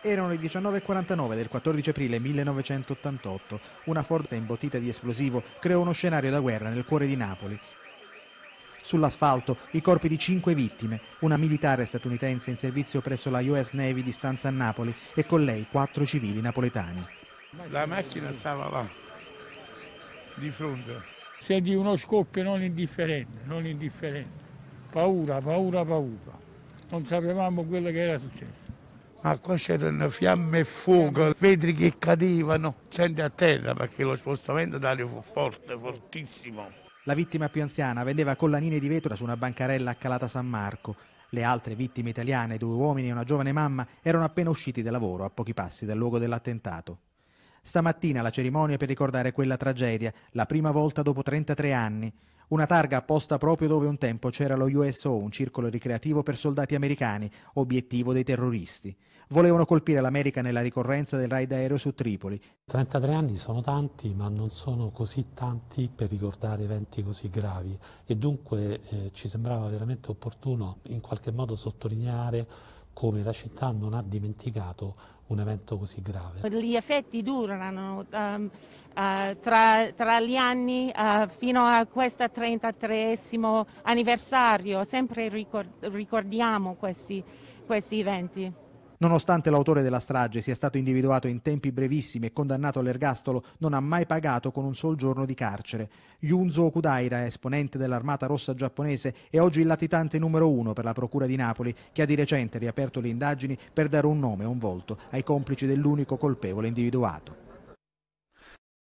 Erano le 19.49 del 14 aprile 1988. Una Ford imbottita di esplosivo creò uno scenario da guerra nel cuore di Napoli. Sull'asfalto i corpi di cinque vittime, una militare statunitense in servizio presso la US Navy di stanza a Napoli e con lei quattro civili napoletani. La macchina stava là, di fronte. Se di uno scoppio non indifferente, non indifferente. Paura, paura, paura. Non sapevamo quello che era successo ma ah, qua c'erano fiamme e fuoco, vetri che cadevano, gente a terra perché lo spostamento d'aria fu forte, fortissimo. La vittima più anziana vendeva collanine di vetro su una bancarella a Calata San Marco. Le altre vittime italiane, due uomini e una giovane mamma, erano appena usciti da lavoro a pochi passi dal luogo dell'attentato. Stamattina la cerimonia per ricordare quella tragedia, la prima volta dopo 33 anni. Una targa apposta proprio dove un tempo c'era lo USO, un circolo ricreativo per soldati americani, obiettivo dei terroristi. Volevano colpire l'America nella ricorrenza del raid aereo su Tripoli. 33 anni sono tanti, ma non sono così tanti per ricordare eventi così gravi e dunque eh, ci sembrava veramente opportuno in qualche modo sottolineare come la città non ha dimenticato un evento così grave. Gli effetti durano um, uh, tra, tra, gli anni uh, fino a questo 33 anniversario, sempre ricord- ricordiamo questi, questi eventi. Nonostante l'autore della strage sia stato individuato in tempi brevissimi e condannato all'ergastolo, non ha mai pagato con un sol giorno di carcere. Yunzo Okudaira, esponente dell'Armata Rossa giapponese, è oggi il latitante numero uno per la Procura di Napoli, che ha di recente riaperto le indagini per dare un nome e un volto ai complici dell'unico colpevole individuato.